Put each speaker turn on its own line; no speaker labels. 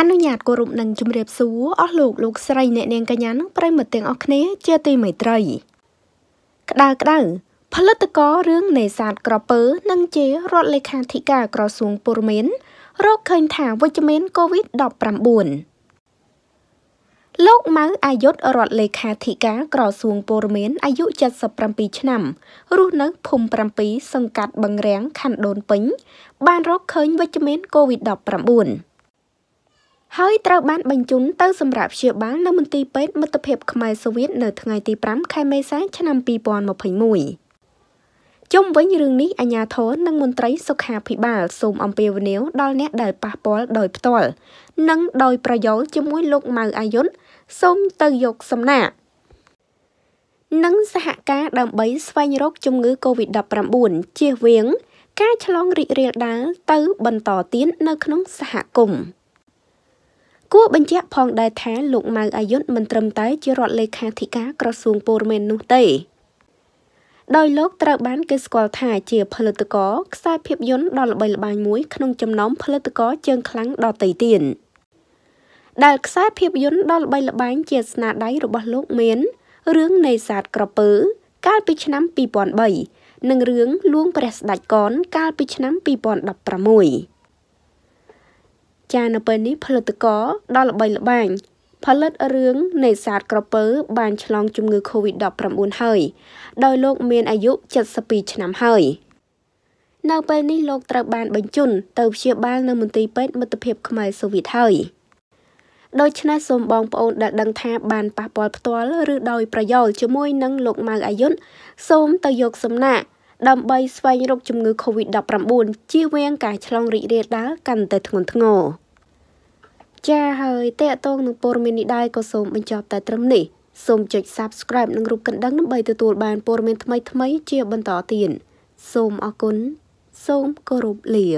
អនុញ្ញាតគោរពនិងជម្រាបសួរអស់លោកលោកស្រីអ្នកនាងកញ្ញានិងប្រិមត្តទាំងអស់គ្នា ជាទីមេត្រីក្តៅក្តៅផលិតកររឿងនេសាទក្រពើ និងជារដ្ឋលេខាធិការ ក្រសួងពលរដ្ឋរកឃើញថាវិជ្ជមាន COVID-19 លោកម៉ៅអាយុធរដ្ឋលេខាធិការក្រសួងពលរដ្ឋអាយុ77ឆ្នាំរស់នៅភូមិ7សង្កាត់បឹងរាំងខណ្ឌដូនពេញបានរកឃើញវិជ្ជមាន COVID-19 ហើយត្រូវបានបញ្ជូនទៅសម្រាប់ព្យាបាលនៅមន្ទីរពេទ្យមិត្តភាពខ្មែរសូវៀតនៅថ្ងៃទី5ខែមេសាឆ្នាំ2021ជុំវិញរឿងនេះអាជ្ញាធរនិងមន្ត្រីសុខាភិបាលសូមអំពាវនាវដល់អ្នកដែលប៉ះពាល់ដោយផ្ទាល់និង ដោយប្រយោលជាមួយលោកម៉ៅអាយុនសូមទៅយកសំណាក់និងសហការដើម្បីស្វែងរកជំងឺ Covid-19 ជៀសវាងការឆ្លងរីករាលដាល ទៅ បន្តទៀតនៅក្នុងសហគមន៍បញ្ជាក់ផងដែរថាលោកម៉ៅអាយុធមិនត្រឹមតែ ជារដ្ឋលេខាធិការក្រសួងពលរដ្ឋនោះទេដោយលោកត្រូវបាន គេស្គាល់ថាជាផលិតករខ្សែភាពយន្តដ៏ល្បីល្បាញមួយក្នុងចំណោមផលិតករជើងខ្លាំងដទៃទៀតដែលខ្សែភាពយន្តដ៏ល្បីល្បាញជាស្នាដៃរបស់លោកមានរឿងនៃសាទក្រពើកាលពីឆ្នាំ2003និងរឿងលួងព្រះស្ដេចកនកាលពីឆ្នាំ2016ចានៅពេលនេះផលិតករដ៏ល្បីល្បាញផលិតរឿងនេសាទក្រពើបានឆ្លងជំងឺ Covid-19 ហើយ ដោយលោក មានអាយុ72ឆ្នាំហើយនៅពេលនេះលោកត្រូវបានបញ្ជូនទៅព្យាបាលនៅមន្ទីរពេទ្យមិត្តភាពខ្មែរសូវៀតហើយដូច្នេះសូមបងប្អូនដែលដឹងថា បានប៉ះពាល់ផ្ទាល់ឬដោយប្រយោលជាមួយនឹងលោកម៉ៅអាយុនសូមទៅយកសំណាក់ដើម្បីស្វែងរកជំងឺ Covid-19 ជៀសវាងការឆ្លងរីករាលដាលកាន់តែធ្ងន់ធ្ងរចា៎ហើយតេតងនឹងព័ត៌មាននេះដែរក៏សូមបញ្ចប់តែត្រឹមនេះសូមចុច Subscribe និងរូបកណ្ដឹងដើម្បីទទួលបានព័ត៌មានថ្មីៗជាបន្តទៀតសូមអរគុណសូមគោរពលា